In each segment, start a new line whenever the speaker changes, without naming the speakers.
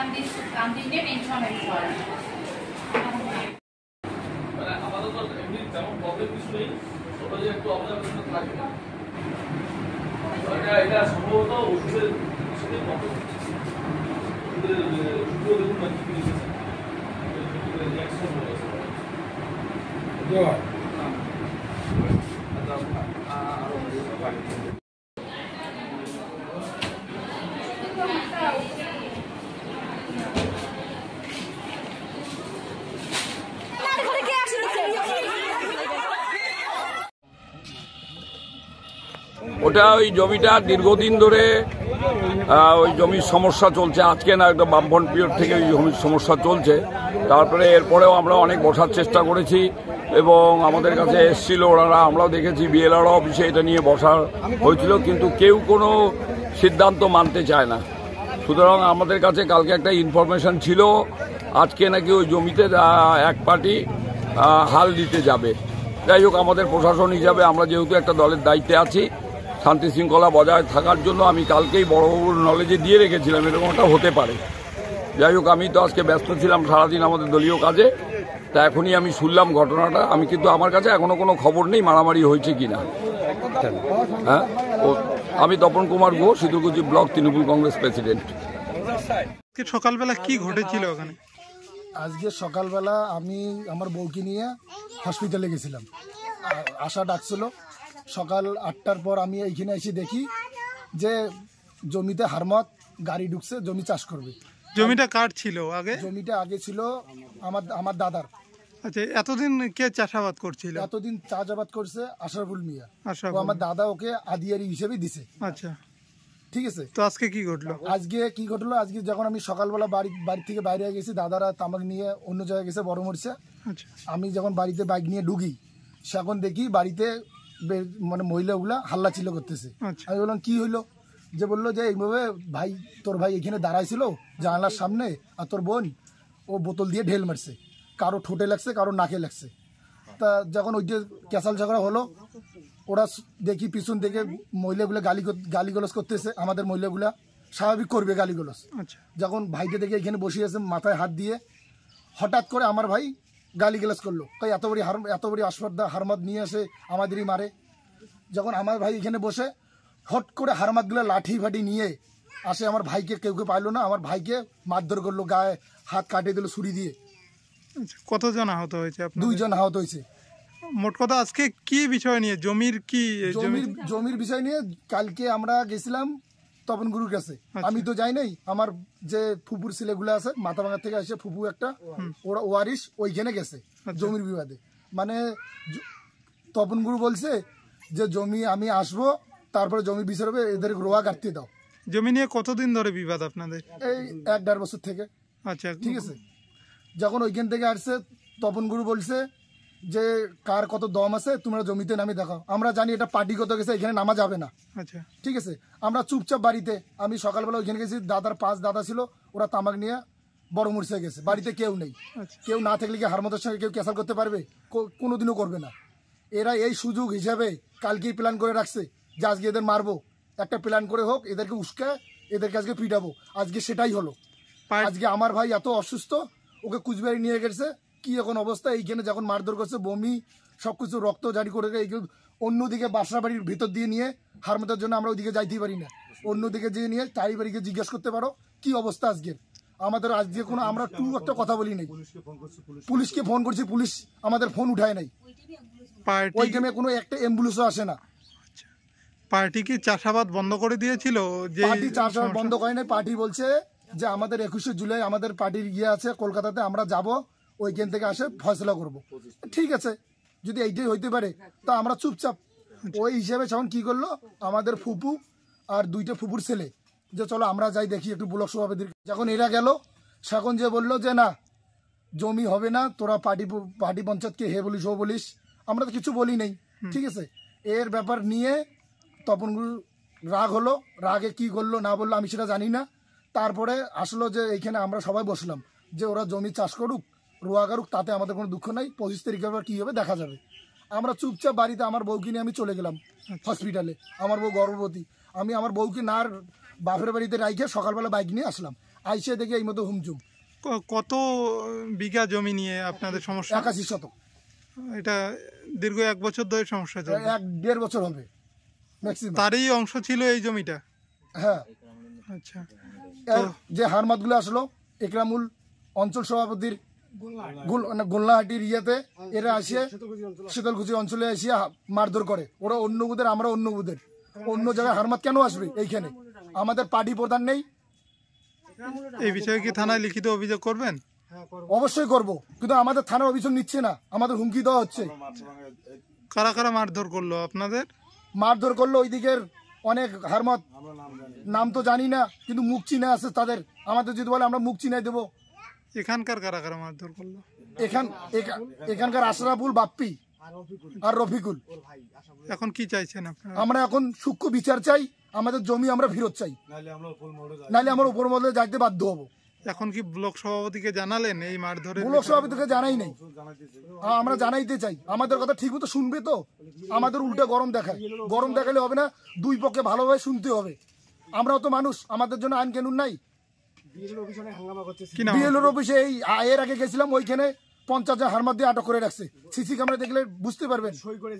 some of these, some of these Indian instruments for
ওটা ওই জমিটা দীর্ঘদিন ধরে ওই জমির সমস্যা চলছে আজকে না একটা বামফ্রন্ট পিরিয়ড থেকে ওই জমির সমস্যা চলছে তারপরে এরপরেও আমরা অনেক বসার চেষ্টা করেছি এবং আমাদের কাছে এসছিল ওনারা আমরাও দেখেছি বিএলআর অফিসে এটা নিয়ে বসার হয়েছিল কিন্তু কেউ কোনো সিদ্ধান্ত মানতে চায় না সুতরাং আমাদের কাছে কালকে একটা ইনফরমেশন ছিল আজকে নাকি ওই জমিতে এক পার্টি হাল দিতে যাবে যাই হোক আমাদের প্রশাসন হিসাবে আমরা যেহেতু একটা দলের দায়িত্বে আছি শান্তি শৃঙ্খলা বজায় থাকার জন্য আমি কালকেই বড় বড় নলেজে দিয়ে রেখেছিলাম এরকমটা হতে পারে যাই হোক আমি তো আজকে ব্যস্ত ছিলাম সারাদিন আমাদের দলীয় কাজে তা এখনই আমি শুনলাম ঘটনাটা আমি কিন্তু আমার কাছে এখনও কোনো খবর নেই মারামারি হয়েছে কি না হ্যাঁ ও আমি তপন কুমার গো সিদ্ধুকুচি ব্লক তৃণমূল কংগ্রেস প্রেসিডেন্ট
সকালবেলা কি ঘটেছিল ওখানে আজকে
সকালবেলা আমি আমার বউকে নিয়ে হসপিটালে গেছিলাম আশা ডাকছিল সকাল আটটার পর আমি এইখানে এসে দেখি যে জমিতে হারমত গাড়ি ঢুকছে জমি চাষ করবে জমিটা কার ছিল আগে জমিটা আগে ছিল আমার আমার দাদার আচ্ছা এতদিন কে চাষাবাদ করছিল এতদিন চাষাবাদ করছে আশরাফুল মিয়া ও আমার দাদা ওকে আদিয়ারি হিসেবে দিছে আচ্ছা ঠিক আছে তো আজকে কি ঘটলো আজকে কি ঘটলো আজকে যখন আমি সকালবেলা বাড়ি বাড়ি থেকে বাইরে গেছি দাদারা তামাক নিয়ে অন্য জায়গায় গেছে বড় মরছে আচ্ছা। আমি যখন বাড়িতে বাইক নিয়ে ঢুকি সে দেখি বাড়িতে মানে মহিলাগুলা হাল্লা ছিল করতেছে আচ্ছা। আমি বললাম কি হইলো যে বললো যে এইভাবে ভাই তোর ভাই এখানে দাঁড়াইছিল জানালার সামনে আর তোর বোন ও বোতল দিয়ে ঢেল মারছে কারো ঠোঁটে লাগছে কারো নাকে লাগছে তা যখন ওই যে ক্যাশাল ঝগড়া হলো ওরা দেখি পিছন দেখে মহিলাগুলো গালি গালিগোলস করতেছে আমাদের মহিলাগুলা স্বাভাবিক করবে গালিগোলস আচ্ছা। যখন ভাইকে দেখে এখানে বসিয়েছে মাথায় হাত দিয়ে হঠাৎ করে আমার ভাই গালিগালাজ করলো তাই এত বড়ি হারম এত বড়ি আসফর্দা হারমাদ নিয়ে এসে আমাদেরই মারে যখন আমার ভাই এখানে বসে হট করে হারমাদগুলো লাঠি ফাটি নিয়ে আসে আমার ভাইকে কেউ কেউ পাইলো না আমার ভাইকে মারধর করলো গায়ে হাত কাটিয়ে দিল ছুরি দিয়ে
কতজন আহত হয়েছে দুইজন আহত হয়েছে মোট কথা আজকে কি বিষয় নিয়ে জমির কি জমির জমির বিষয় নিয়ে কালকে আমরা গেছিলাম তপন গুরুর
কাছে আচ্ছা। আমি তো যাই নাই আমার যে ফুপুর ছেলেগুলো আছে ভাঙার থেকে আসে ফুপু একটা ওরা ওয়ারিস ওইখানে গেছে আচ্ছা। জমির বিবাদে মানে তপন গুরু বলছে যে জমি আমি আসবো তারপরে জমি বিচারবে এদের রোয়া কাটতে দাও জমি নিয়ে কতদিন ধরে বিবাদ আপনাদের এই এক দেড় বছর থেকে আচ্ছা ঠিক আছে যখন ওইখান থেকে আসছে তপন গুরু বলছে যে কার কত দম আছে তোমরা জমিতে নামে দেখাও আমরা জানি এটা পার্টিগত গেছে এখানে নামা যাবে না আচ্ছা ঠিক আছে আমরা চুপচাপ বাড়িতে আমি সকালবেলা ওইখানে গেছি দাদার পাঁচ দাদা ছিল ওরা তামাক নিয়ে বড় মুরসে গেছে বাড়িতে কেউ নেই আচ্ছা। কেউ না থাকলে কি হারমতের সঙ্গে কেউ ক্যাসাল করতে পারবে কোনোদিনও করবে না এরা এই সুযোগ হিসাবে কালকেই প্ল্যান করে রাখছে যে আজকে এদের মারবো একটা প্ল্যান করে হোক এদেরকে উস্কে এদেরকে আজকে পিটাবো আজকে সেটাই হলো আজকে আমার ভাই এত অসুস্থ ওকে কুচবিহারি নিয়ে গেছে কি এখন অবস্থা এইখানে যখন মারধর করছে বমি সব কিছু রক্ত জারি করে অন্যদিকে বাসা বাড়ির ভিতর দিয়ে নিয়ে হারমতার জন্য আমরা ওইদিকে যাইতেই পারি না অন্যদিকে যেয়ে নিয়ে চারি বাড়িকে জিজ্ঞেস করতে পারো কি অবস্থা আজকের আমাদের আজ দিয়ে কোনো আমরা টু একটা কথা বলি নাই পুলিশকে ফোন করছি পুলিশ আমাদের ফোন উঠায় নাই ওই টাইমে কোনো একটা অ্যাম্বুলেন্সও আসে না আচ্ছা।
পার্টি কি চাষাবাদ বন্ধ করে দিয়েছিল যে পার্টি চাষাবাদ বন্ধ
করে নাই পার্টি বলছে যে আমাদের একুশে জুলাই আমাদের পার্টির ইয়ে আছে কলকাতাতে আমরা যাব ওইখান থেকে আসে ফয়সলা করব ঠিক আছে যদি এইটাই হইতে পারে তা আমরা চুপচাপ ওই হিসাবে যখন কি করলো আমাদের ফুপু আর দুইটা ফুপুর ছেলে যে চলো আমরা যাই দেখি একটু ব্লক সভাপতির যখন এরা গেল সেখন যে বলল যে না জমি হবে না তোরা পার্টি পার্টি পঞ্চায়েতকে হে বলিস ও বলিস আমরা তো কিছু বলি নাই ঠিক আছে এর ব্যাপার নিয়ে তপন রাগ হলো রাগে কি করলো না বললো আমি সেটা জানি না তারপরে আসলো যে এইখানে আমরা সবাই বসলাম যে ওরা জমি চাষ করুক রোয়া কারুক তাতে আমাদের কোনো দুঃখ নাই পঁচিশ তারিখে আবার কী হবে দেখা যাবে আমরা চুপচাপ বাড়িতে আমার বউকে নিয়ে আমি চলে গেলাম হসপিটালে আমার বউ গর্ভবতী আমি আমার বউকে না বাপের
বাড়িতে রাইখে সকালবেলা বাইক নিয়ে আসলাম আইসে দেখে এই মতো হুমজুম কত বিঘা জমি নিয়ে আপনাদের সমস্যা একাশি শতক এটা দীর্ঘ এক বছর ধরে সমস্যা ছিল এক দেড় বছর হবে
ম্যাক্সিমাম তারই
অংশ ছিল এই জমিটা হ্যাঁ
আচ্ছা যে হারমাতগুলো আসলো একরামুল অঞ্চল সভাপতির গোল্লাহাটির ইয়েতে এরা আসে শীতলকুচি অঞ্চলে এসে মারধর করে ওরা অন্য বুধের আমরা অন্য বুধের অন্য জায়গায় হারমাত কেন আসবে এইখানে আমাদের পার্টি প্রধান নেই এই বিষয়ে কি থানায় লিখিত অভিযোগ করবেন অবশ্যই করব কিন্তু আমাদের থানার অভিযোগ নিচ্ছে না আমাদের হুমকি দেওয়া হচ্ছে কারা কারা মারধর করলো আপনাদের মারধর করলো ওই দিকের অনেক হারমত নাম তো জানি না কিন্তু মুখ চিনে আছে তাদের আমাদের যদি বলে আমরা মুখ চিনে দেবো এখানকার কারা মারধর করলো এখান এখানকার আশরাফুল বাপ্পি আর রফিকুল এখন কি চাইছেন আপনারা আমরা এখন সূক্ষ্ম বিচার চাই আমাদের জমি আমরা ফিরত চাই নাহলে আমরা উপর মহলে যাইতে বাধ্য হব এখন কি ব্লক সভাপতিকে জানালেন এই মারধরে ব্লক সভাপতিকে জানাই নাই আমরা জানাইতে চাই আমাদের কথা ঠিক মতো শুনবে তো আমাদের উল্টে গরম দেখায় গরম দেখালে হবে না দুই পক্ষে ভালোভাবে শুনতে হবে আমরাও তো মানুষ আমাদের জন্য আইন কানুন নাই
বিএলওর অফিসে
এই এর আগে গেছিলাম ওইখানে পঞ্চাশ হাজার হারমার দিয়ে আটক করে রাখছে সিসি ক্যামেরা দেখলে বুঝতে পারবেন সই করে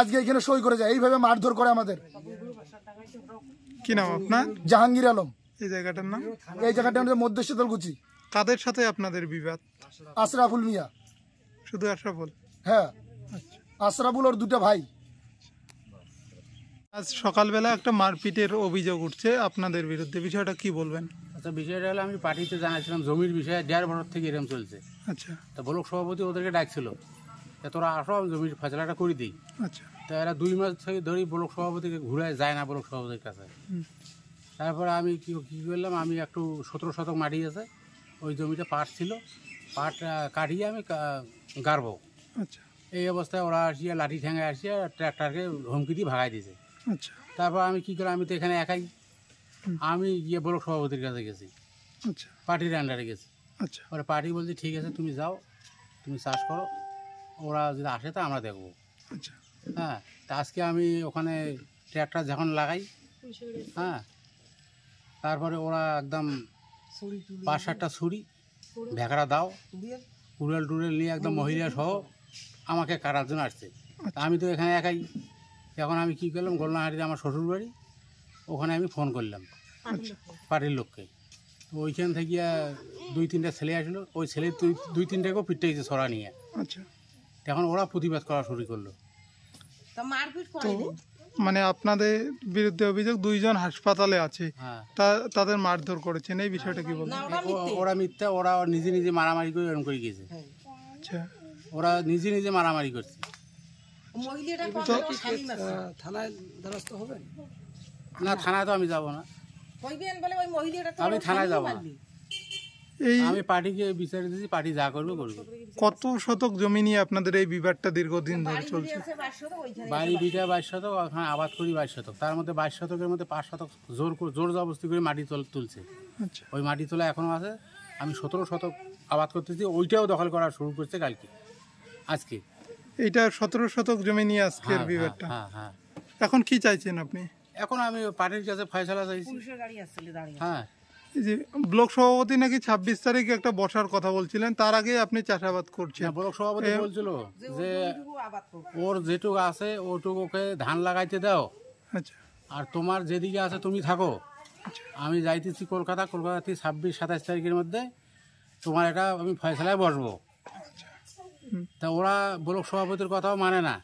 আজকে এখানে সই করে যায় এইভাবে মারধর করে আমাদের কি নাম আপনার জাহাঙ্গীর আলম এই জায়গাটার নাম এই জায়গাটার নাম মধ্য শীতলকুচি কাদের সাথে আপনাদের বিবাদ
আশরাফুল মিয়া শুধু আশরাফুল হ্যাঁ আচ্ছা। আশরাফুল ওর দুটা ভাই
আজ সকালবেলা একটা মারপিটের অভিযোগ উঠছে আপনাদের বিরুদ্ধে বিষয়টা কি বলবেন তো বিষয়টা হলো আমি পার্টিতে জানাইছিলাম জমির বিষয়ে দেড় বছর থেকে এরম চলছে আচ্ছা তো ব্লক সভাপতি ওদেরকে ডাকছিল তা তোরা আসো আমি জমির ফাঁচলাটা করে দিই আচ্ছা তা এরা দুই মাস থেকে ধরি ব্লক সভাপতিকে ঘুরে যায় না ব্লক সভাপতির কাছে তারপরে আমি কি কী করলাম আমি একটু সতেরো শতক মাটি আছে ওই জমিটা পাট ছিল পাট কাটিয়ে আমি গাড়বো আচ্ছা এই অবস্থায় ওরা আসিয়া লাঠি ঠ্যাঙায় আসিয়া ট্র্যাক্টরকে হুমকি দিয়ে ভাগাই দিয়েছে আচ্ছা তারপর আমি কী করলাম আমি তো এখানে একাই আমি গিয়ে ব্লক সভাপতির কাছে গেছি আচ্ছা পার্টির আন্ডারে গেছি আচ্ছা ওরা পার্টি বলছে ঠিক আছে তুমি যাও তুমি চাষ করো ওরা যদি আসে তা আমরা দেখবো আচ্ছা হ্যাঁ তা আজকে আমি ওখানে ট্র্যাক্টর যখন লাগাই হ্যাঁ তারপরে ওরা একদম পাঁচ সাতটা ছুরি ভেকড়া দাও উড়াল টুড়েল নিয়ে একদম মহিলা সহ আমাকে কাটার জন্য আসছে আচ্ছা। আমি তো এখানে একাই এখন আমি কি করলাম গোলনাহাটিতে আমার শ্বশুর বাড়ি ওখানে আমি ফোন করলাম পাটির আচ্ছা, লোককে তো ওইখান থেকে দুই তিনটা ছেলে আসলো ওই ছেলে দুই তিনটাকেও গেছে সরা নিয়ে আচ্ছা তখন ওরা প্রতিবাদ করা শুরু করলো
তো
মানে আপনাদের বিরুদ্ধে অভিযোগ দুইজন হাসপাতালে আছে হ্যাঁ।
তা তাদের মারধর করেছেন এই বিষয়টা কি বল ওরা মিথ্যা ওরা নিজে নিজে মারামারি করে এরকম করে গেছে হ্যাঁ। আচ্ছা ওরা নিজে নিজে মারামারি করছে না থানায় তো আমি যাব না আমি থানায় যাব এই পার্টিকে বিচারে দিয়েছি পার্টি যা করবে করবে কত শতক জমি নিয়ে আপনাদের এই বিবাদটা দীর্ঘদিন ধরে চলছে বাড়ি বিটা বাইশ শতক ওখানে আবাদ করি বাইশ শতক তার মধ্যে বাইশ শতকের মধ্যে পাঁচ শতক জোর জোর জবরদস্তি করে মাটি তুলছে আচ্ছা। ওই মাটি তোলা এখনও আছে আমি সতেরো শতক আবাদ করতেছি ওইটাও দখল করা শুরু করছে কালকে আজকে এইটা সতেরো শতক জমি নিয়ে আজকের হ্যাঁ, হ্যাঁ, বিবাদটা হ্যাঁ,
এখন কি চাইছেন আপনি
এখন আমি পার্টির কাছে ফয়সালা চাইছি হ্যাঁ
যে ব্লক সভাপতি নাকি ছাব্বিশ তারিখ একটা বসার কথা বলছিলেন তার
আগে আপনি চাষাবাদ করছেন ব্লক সভাপতি বলছিল যে ওর যেটুকু আছে ওকে ধান লাগাইতে দাও আচ্ছা। আর তোমার যেদিকে আছে তুমি থাকো আচ্ছা। আমি যাইতেছি কলকাতা কলকাতা থেকে ছাব্বিশ সাতাশ তারিখের মধ্যে তোমার এটা আমি ফয়সালায় বসবো আচ্ছা। তা ওরা ব্লক সভাপতির কথাও মানে না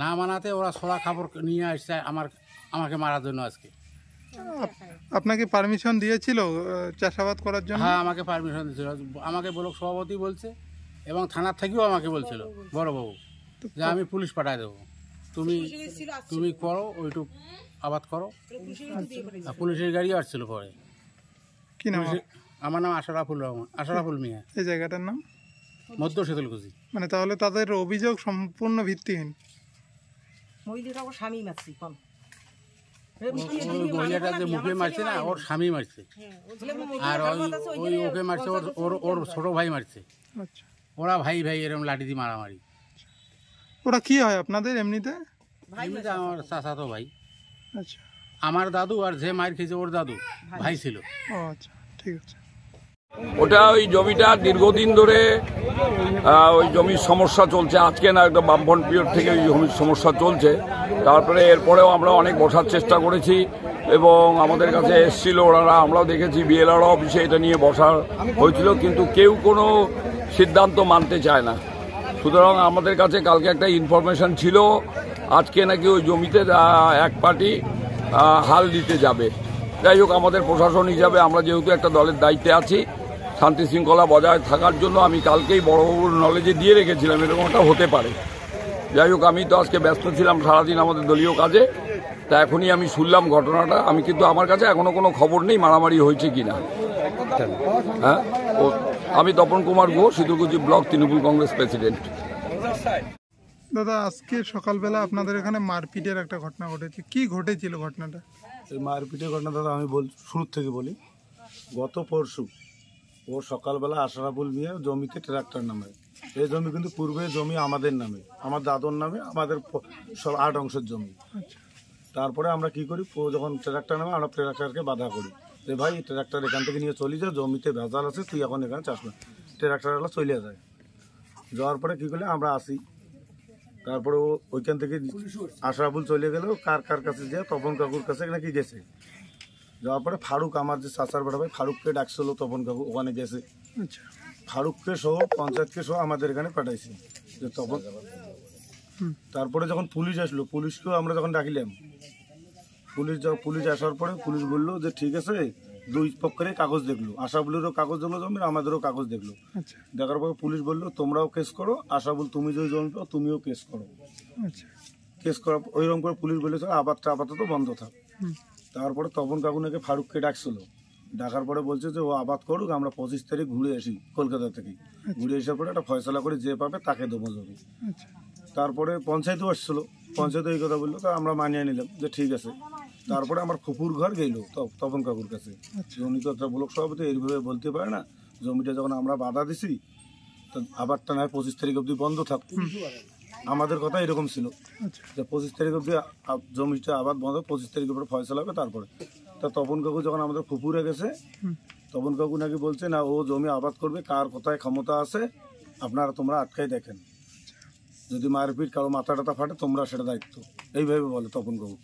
না মানাতে ওরা ছোলা খাবর নিয়ে আসছে আমার আমাকে মারার জন্য আজকে আপনাকে পারমিশন দিয়েছিল চাষাবাদ করার জন্য হ্যাঁ আমাকে পারমিশন দিয়েছিল আমাকে ব্লক সভাপতি বলছে এবং থানার থেকেও আমাকে বলছিল বড়বাবু যে আমি পুলিশ পাঠাই দেবো তুমি তুমি করো ওইটুক আবাদ করো পুলিশের গাড়িও আসছিল পরে কি নাম আমার নাম আশারাফুল রহমান আশারাফুল মিয়া এই জায়গাটার নাম মধ্য শীতলকুচি
মানে তাহলে তাদের অভিযোগ সম্পূর্ণ ভিত্তিহীন
স্বামী মাতৃ যে মুখে মারছে না ওর স্বামী মারছে হ্যাঁ, আর ওই ওকে মারছে ওর ওর ওর ভাই মারছে আচ্ছা। ওরা ভাই ভাই লাঠি দিয়ে মারামারি ওরা হয় আপনাদের এমনিতে আমার ভাই আচ্ছা। আমার দাদু আর যে মায়ের খেয়েছে ওর
দাদু ভাই ছিল
আচ্ছা ঠিক আছে
ওটা ওই জমিটা দীর্ঘদিন
ধরে ওই জমির সমস্যা চলছে আজকে না একটা বামফন পিরিয়ড থেকে ওই জমির সমস্যা চলছে তারপরে এরপরেও আমরা অনেক বসার চেষ্টা করেছি এবং আমাদের কাছে এসছিল ওনারা আমরাও দেখেছি বিএলআর অফিসে এটা নিয়ে বসার হয়েছিল কিন্তু কেউ কোনো সিদ্ধান্ত মানতে চায় না সুতরাং আমাদের কাছে কালকে একটা ইনফরমেশন ছিল আজকে নাকি ওই জমিতে এক পার্টি হাল দিতে যাবে যাই হোক আমাদের প্রশাসন হিসাবে আমরা যেহেতু একটা দলের দায়িত্বে আছি শান্তি শৃঙ্খলা বজায় থাকার জন্য আমি কালকেই বড় বড় নলেজে দিয়ে রেখেছিলাম এরকমটা হতে পারে যাই হোক আমি তো আজকে ব্যস্ত ছিলাম সারাদিন আমাদের দলীয় কাজে তা এখনই আমি শুনলাম ঘটনাটা আমি কিন্তু আমার কাছে এখনও কোনো খবর নেই মারামারি হয়েছে কি না হ্যাঁ ও আমি তপন কুমার গো সিধুগুজি ব্লক তৃণমূল কংগ্রেস প্রেসিডেন্ট
দাদা আজকে সকালবেলা আপনাদের এখানে মারপিটের একটা ঘটনা ঘটেছে কি ঘটেছিল ঘটনাটা এই মারপিটের ঘটনা দাদা আমি
বল শুরু থেকে বলি গত পরশু ও সকালবেলা আশরাফুল মিয়া জমিতে ট্রাক্টর নামে এই জমি কিন্তু পূর্বে জমি আমাদের নামে আমার দাদর নামে আমাদের সব আট অংশের জমি আচ্ছা। তারপরে আমরা কি করি যখন ট্রাক্টর নামে আমরা ট্রাক্টরকে বাধা করি যে ভাই ট্রাক্টর এখান থেকে নিয়ে চলে যা জমিতে ভেজাল আছে তুই এখন এখানে চাষ না ট্রাক্টরওয়ালা চলে যায় যাওয়ার পরে কী করলে আমরা আসি তারপরে ও ওইখান থেকে আশরাফুল চলে গেল কার কার কাছে যায় তপন কাকুর কাছে নাকি গেছে যাওয়ার পরে ফারুক আমার যে চাচার বড় ভাই ফারুককে ডাকছিল তপন কাকু ওখানে গেছে আচ্ছা। ফারুককে সহ পঞ্চায়েতকে সহ আমাদের এখানে পাঠাইছে যে তপন তারপরে যখন পুলিশ আসলো পুলিশকেও আমরা যখন ডাকিলাম পুলিশ পুলিশ আসার পরে পুলিশ বললো যে ঠিক আছে দুই পক্ষের কাগজ দেখলো আশাবুলেরও কাগজ দেখলো জমির আমাদেরও কাগজ দেখলো আচ্ছা। দেখার পরে পুলিশ বললো তোমরাও কেস করো আশাবুল তুমি যদি জমি পাও তুমিও কেস করো আচ্ছা। কেস করা ওইরকম করে পুলিশ বলেছে আবারটা আপাতত বন্ধ থাক তারপরে তপন কাকুনাকে ফারুককে ডাকছিল ডাকার পরে বলছে যে ও আবাদ করুক আমরা পঁচিশ তারিখ ঘুরে আসি কলকাতা থেকে আচ্ছা। ঘুরে আসার পরে একটা ফয়সলা করে যে পাবে তাকে দেবো যাবে আচ্ছা। তারপরে পঞ্চায়েতও আসছিল পঞ্চায়েত এই কথা বললো তো আমরা মানিয়ে নিলাম যে ঠিক আছে তারপরে আমার ফুপুর ঘর গেল তপন কাকুর কাছে উনি আচ্ছা। তো একটা ব্লক সভাপতি এইভাবে বলতে পারে না জমিটা যখন আমরা বাধা দিছি তো আবারটা নয় পঁচিশ তারিখ অবধি বন্ধ থাকতো আমাদের কথা এরকম ছিল আচ্ছা। যে পঁচিশ তারিখ অব্দি জমিটা আবাদ বন্ধ পঁচিশ তারিখ অব্দি ফয়সলা হবে তারপরে তা তপন কাকু যখন আমাদের ফুপুরে গেছে তপন কাকু নাকি বলছে না ও জমি আবাদ করবে কার কোথায় ক্ষমতা আছে আপনারা তোমরা আটকাই দেখেন যদি মারপিট কারো মাথা টাথা ফাটে তোমরা সেটা দায়িত্ব এইভাবে বলে তপন কাকু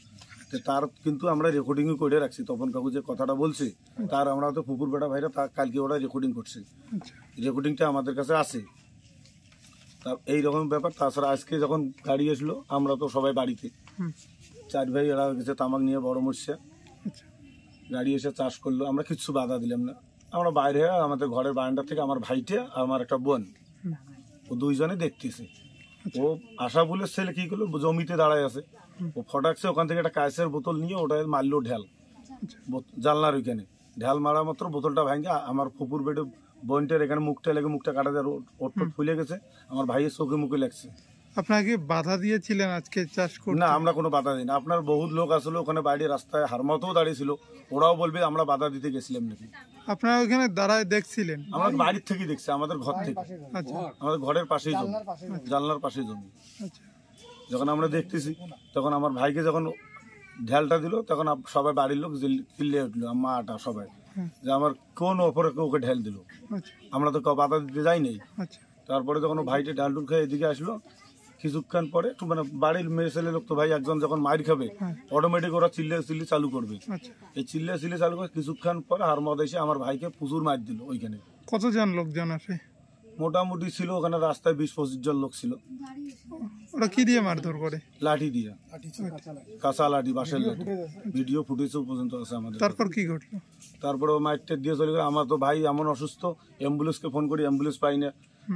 তার কিন্তু আমরা রেকর্ডিংও করে রাখছি তপন কাকু যে কথাটা বলছি তার আমরা তো ফুপুর বেটা ভাইরা কালকে ওরা রেকর্ডিং করছি রেকর্ডিংটা আমাদের কাছে আছে তা এইরকম ব্যাপার তাছাড়া আজকে যখন গাড়ি আসলো আমরা তো সবাই বাড়িতে চার ভাই এরা গেছে তামাক নিয়ে বড় মরছে আচ্ছা। গাড়ি এসে চাষ করলো আমরা কিচ্ছু বাধা দিলাম না আমরা বাইরে আমাদের ঘরের বারান্ডার থেকে আমার ভাইটে আর আমার একটা বোন ও দুইজনে দেখতেছে আচ্ছা। ও আশা বলে ছেলে কি করলো জমিতে দাঁড়ায় আছে ও ফটাকছে ওখান থেকে একটা কাঁচের বোতল নিয়ে ওটা মারলো ঢেল আচ্ছা। জানলার ওইখানে ঢেল মারা মাত্র বোতলটা ভাঙে আমার ফুপুর বেডে বন্টের এখানে মুখটা লেগে মুখটা কাটা যায় ওট ফুলে গেছে আমার ভাইয়ের চোখে মুখে লাগছে
আপনাকে বাধা দিয়েছিলেন আজকে
চাষ করতে না আমরা কোনো বাধা দিই না আপনার বহুত লোক আসলে ওখানে বাইরে রাস্তায় হারমাতেও দাঁড়িয়েছিল ওরাও বলবে আমরা বাধা দিতে গেছিলাম নাকি
আপনারা ওখানে দাঁড়ায় দেখছিলেন আমার
বাড়ির থেকে দেখছে আমাদের ঘর থেকে আচ্ছা। আমাদের ঘরের পাশেই জমি জানলার পাশেই জমি আচ্ছা। যখন আমরা দেখতেছি তখন আমার ভাইকে যখন ঢেলটা দিল তখন সবাই বাড়ির লোক চিল্লে উঠলো মাটা সবাই যে আমার কোন ওপরে ওকে ঢেল দিল আচ্ছা। আমরা তো বাধা দিতে যাইনি আচ্ছা। তারপরে যখন ভাইটা ডালডুল খেয়ে এদিকে আসলো কিছুক্ষণ পরে মানে বাড়ির মেয়ে ছেলে লোক তো ভাই একজন যখন মাইর খাবে অটোমেটিক হ্যাঁ। ওরা চিল্লে চিল্লি চালু করবে আচ্ছা। এই চিল্লে চিল্লি চালু করে কিছুক্ষণ পরে মদ এসে আমার ভাইকে প্রচুর মার দিল ওইখানে
কতজন লোকজন আছে
মোটামুটি ছিল ওখানে রাস্তায় বিশ পঁচিশ জন লোক ছিল
ওরা কি দিয়ে মারধর করে
লাঠি দিয়ে কাঁচা লাঠি বাসের লাঠি ভিডিও ফুটেজ পর্যন্ত আছে আমাদের তারপর কি ঘটল তারপরে ও মাইটটা দিয়ে চলে গেল আমার তো ভাই এমন অসুস্থ অ্যাম্বুলেন্সকে ফোন করি অ্যাম্বুলেন্স পাই না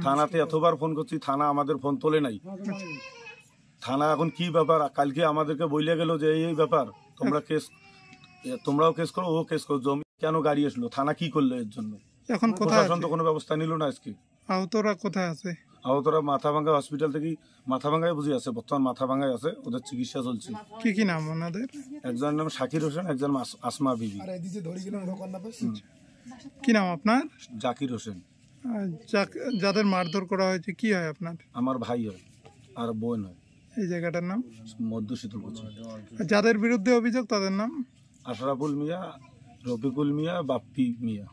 থানাতে এতবার ফোন করছি থানা আমাদের ফোন তোলে নাই থানা এখন কি ব্যাপার কালকে আমাদেরকে বইলে গেল যে এই ব্যাপার তোমরা কেস তোমরাও কেস করো ও কেস করো জমি কেন গাড়ি আসলো থানা কি করলো এর জন্য
এখন প্রশাসন
তো কোনো ব্যবস্থা নিল না আজকে
আহতরা কোথায় আছে
আহতরা মাথাভাঙ্গা হসপিটাল থেকে মাথাভাঙ্গায় বুঝি আছে বর্তমান মাথাভাঙ্গায় আছে ওদের চিকিৎসা চলছে কি কি নাম ওনাদের একজনের নাম শাকির হোসেন একজন আসমা বিবি কি নাম আপনার জাকির হোসেন
যাদের মারধর করা হয়েছে কি হয় আপনার আমার ভাই হয় আর বোন হয় এই জায়গাটার নাম মধ্য শীতলকুচি যাদের বিরুদ্ধে অভিযোগ তাদের নাম
আশরাফুল মিয়া রফিকুল মিয়া বাপ্পি মিয়া